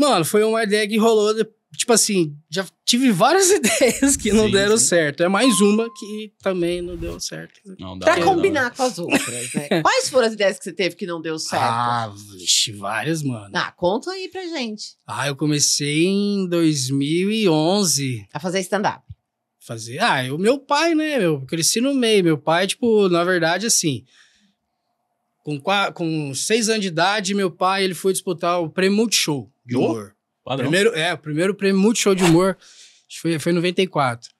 Mano, foi uma ideia que rolou, tipo assim, já tive várias ideias que não sim, deram sim. certo. É mais uma que também não deu certo. Não dá, pra combinar não. com as outras, né? Quais foram as ideias que você teve que não deu certo? Ah, vixe, várias, mano. Ah, conta aí pra gente. Ah, eu comecei em 2011. A fazer stand-up? Fazer. Ah, o meu pai, né? Eu cresci no meio. Meu pai, tipo, na verdade, assim com, quatro, com seis anos de idade, meu pai ele foi disputar o prêmio Multishow de humor. Padrão. Primeiro, é, o primeiro prêmio Multishow de humor foi, foi em 94.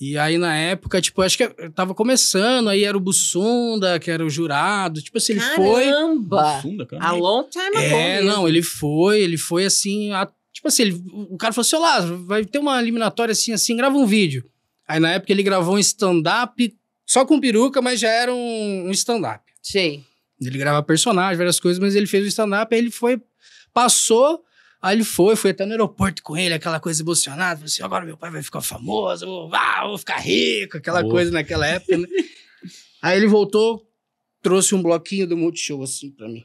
E aí, na época, tipo, acho que eu tava começando, aí era o Bussunda, que era o jurado. Tipo assim, ele foi. caramba! A long time ago. É, mesmo. não, ele foi, ele foi assim. A, tipo assim, ele, o cara falou assim: olá vai ter uma eliminatória assim, assim, grava um vídeo. Aí na época ele gravou um stand-up, só com peruca, mas já era um, um stand-up. sim Ele grava personagem, várias coisas, mas ele fez o stand-up, aí ele foi, passou. Aí ele foi, fui até no aeroporto com ele, aquela coisa emocionada. Falei assim: agora meu pai vai ficar famoso, vou, ah, vou ficar rico, aquela Boa. coisa naquela época, né? Aí ele voltou, trouxe um bloquinho do Multishow assim pra mim.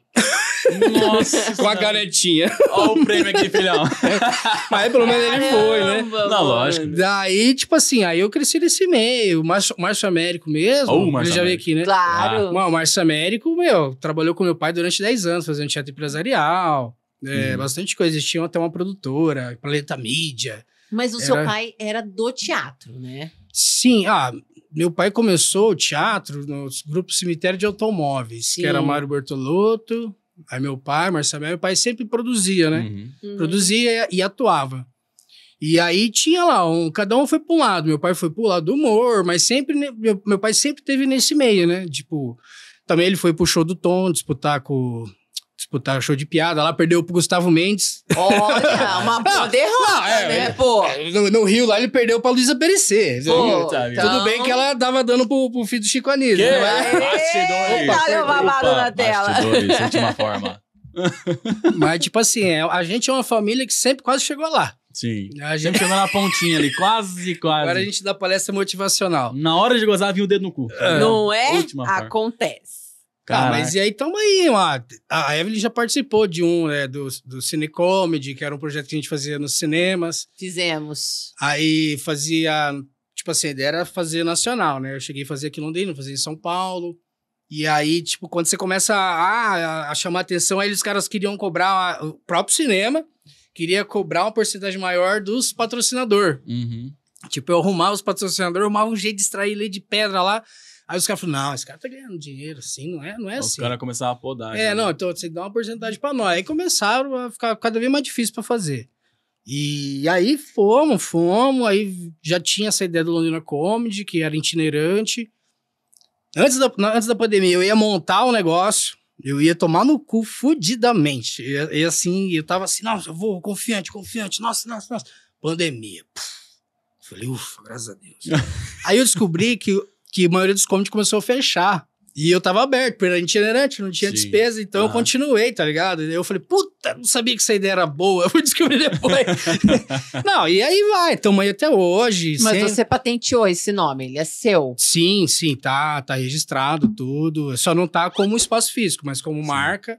Nossa! com a canetinha. Olha o prêmio aqui, filhão. Mas pelo menos ele foi, né? Na lógica. Daí, tipo assim, aí eu cresci nesse meio. O Márcio, Márcio Américo mesmo. Oh, Márcio ele já veio aqui, né? Claro. Ah. o Márcio Américo, meu, trabalhou com meu pai durante 10 anos fazendo teatro empresarial. É, uhum. Bastante coisa. Eles tinham até uma produtora, Planeta Mídia. Mas o era... seu pai era do teatro, né? Sim. Ah, meu pai começou o teatro no grupo Cemitério de Automóveis, Sim. que era Mário Bertolotto, aí meu pai, Marcelo, meu pai sempre produzia, né? Uhum. uhum. Produzia e, atuava. E aí tinha lá, um, cada um foi para um lado. Meu pai foi para o lado do humor, mas sempre meu, meu pai sempre teve nesse meio, né? Tipo, também ele foi pro show do Tom disputar com disputar tipo, tá show de piada lá, perdeu pro Gustavo Mendes. Olha, uma boa derrota, não, é, né, é, pô? É, no, no, Rio lá, ele perdeu pra Luísa Perecer. Pô, então. Tudo bem que ela tava dando pro, pro filho do Chico Anísio, não né? é? babado na tela. última forma. Mas, tipo assim, é, a gente é uma família que sempre quase chegou lá. Sim. A gente chegou na pontinha ali, quase, quase. Agora a gente dá palestra motivacional. Na hora de gozar, viu o dedo no cu. É. Não é? Última Acontece. Forma. Cara, ah, mas e aí tamo aí, uma, a Evelyn já participou de um, né, do, do Cine Comedy, que era um projeto que a gente fazia nos cinemas. Fizemos. Aí fazia, tipo assim, a ideia era fazer nacional, né? Eu cheguei a fazer aqui em Londrina, fazia em São Paulo. E aí, tipo, quando você começa a, a, a chamar atenção, aí os caras queriam cobrar o próprio cinema, queria cobrar uma porcentagem maior dos patrocinador. Uhum. Tipo, eu arrumava os patrocinadores, arrumava um jeito de extrair lei de pedra lá Aí os caras falaram, não, esse cara tá ganhando dinheiro, assim, não é, não é os assim. Os caras começaram a podar. É, não, né? então você dá uma porcentagem pra nós. Aí começaram a ficar cada vez mais difícil pra fazer. E aí fomos, fomos, aí já tinha essa ideia do Londrina Comedy, que era itinerante. Antes da, antes da pandemia, eu ia montar um negócio, eu ia tomar no cu fudidamente. E, e assim, eu tava assim, nossa, eu vou, confiante, confiante, nossa, nossa, nossa. Pandemia. Puf. Falei, ufa, graças a Deus. aí eu descobri que que a maioria dos comedy começou a fechar. E eu tava aberto, porque era itinerante, não tinha Sim. despesa, então eu continuei, tá ligado? Eu falei, puta, não sabia que essa ideia era boa, eu fui descobrir depois. não, e aí vai, tamo aí até hoje. Mas você patenteou esse nome, ele é seu. Sim, sim, tá, tá registrado tudo. Só não tá como espaço físico, mas como sim. marca.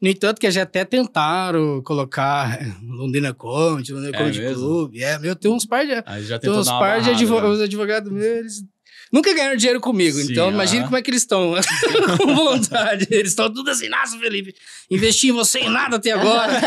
No entanto, que já até tentaram colocar Londrina Comedy, Londrina é Comedy Clube. É, meu, tem uns par de. Aí já tem uns par de advogado, né? advogados meus, eles nunca ganharam dinheiro comigo. Sim, então, ah. imagine como é que eles estão com vontade. Eles estão tudo assim, nossa, Felipe, investi em você em nada até agora.